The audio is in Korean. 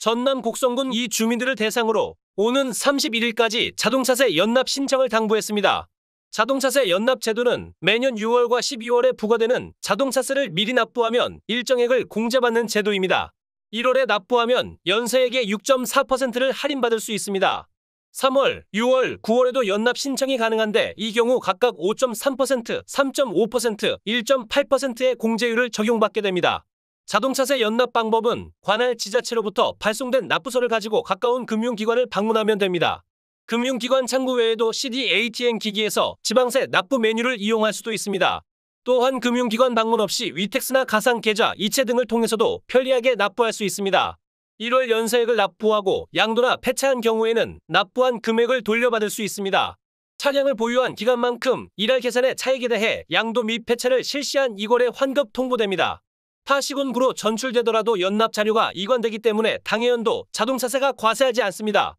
전남 곡성군 이 주민들을 대상으로 오는 31일까지 자동차세 연납 신청을 당부했습니다. 자동차세 연납 제도는 매년 6월과 12월에 부과되는 자동차세를 미리 납부하면 일정액을 공제받는 제도입니다. 1월에 납부하면 연세액의 6.4%를 할인받을 수 있습니다. 3월, 6월, 9월에도 연납 신청이 가능한데 이 경우 각각 5.3%, 3.5%, 1.8%의 공제율을 적용받게 됩니다. 자동차세 연납 방법은 관할 지자체로부터 발송된 납부서를 가지고 가까운 금융기관을 방문하면 됩니다. 금융기관 창구 외에도 CD ATM 기기에서 지방세 납부 메뉴를 이용할 수도 있습니다. 또한 금융기관 방문 없이 위택스나 가상계좌, 이체 등을 통해서도 편리하게 납부할 수 있습니다. 1월 연세액을 납부하고 양도나 폐차한 경우에는 납부한 금액을 돌려받을 수 있습니다. 차량을 보유한 기간만큼 일할 계산의 차액에 대해 양도 및 폐차를 실시한 2월에 환급 통보됩니다. 파시군부로 전출되더라도 연납 자료가 이관되기 때문에 당해연도 자동차세가 과세하지 않습니다.